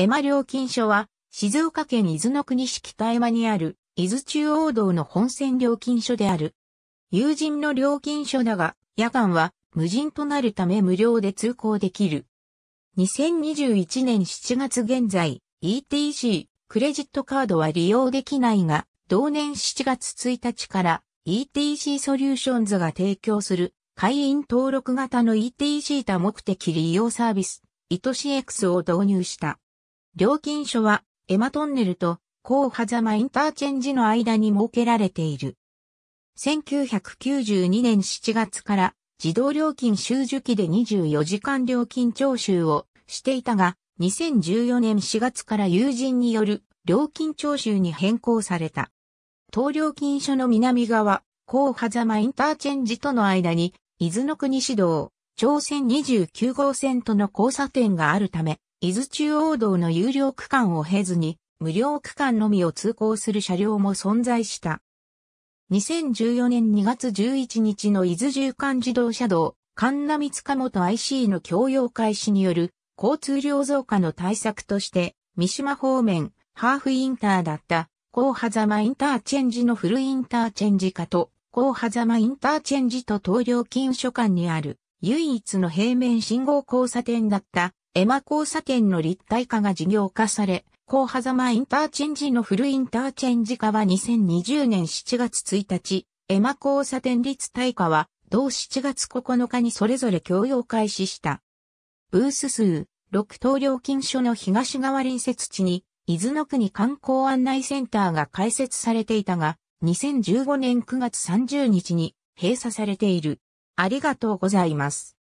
エマ料金所は、静岡県伊豆の国市北絵にある、伊豆中央道の本線料金所である。友人の料金所だが、夜間は無人となるため無料で通行できる。2021年7月現在、ETC、クレジットカードは利用できないが、同年7月1日から ETC ソリューションズが提供する会員登録型の ETC 多目的利用サービス、シエし X を導入した。料金所は、エマトンネルと、ハザマインターチェンジの間に設けられている。1992年7月から、自動料金収受機で24時間料金徴収をしていたが、2014年4月から友人による料金徴収に変更された。東料金所の南側、高ザマインターチェンジとの間に、伊豆の国市道、朝鮮29号線との交差点があるため、伊豆中央道の有料区間を経ずに、無料区間のみを通行する車両も存在した。2014年2月11日の伊豆縦貫自動車道、神奈塚本 IC の共用開始による交通量増加の対策として、三島方面、ハーフインターだった、高狭間インターチェンジのフルインターチェンジ化と、高狭間インターチェンジと東料金所間にある、唯一の平面信号交差点だった、エマ交差点の立体化が事業化され、高狭間インターチェンジのフルインターチェンジ化は2020年7月1日、エマ交差点立体化は、同7月9日にそれぞれ共用開始した。ブース数、6等料金所の東側隣接地に、伊豆の国観光案内センターが開設されていたが、2015年9月30日に閉鎖されている。ありがとうございます。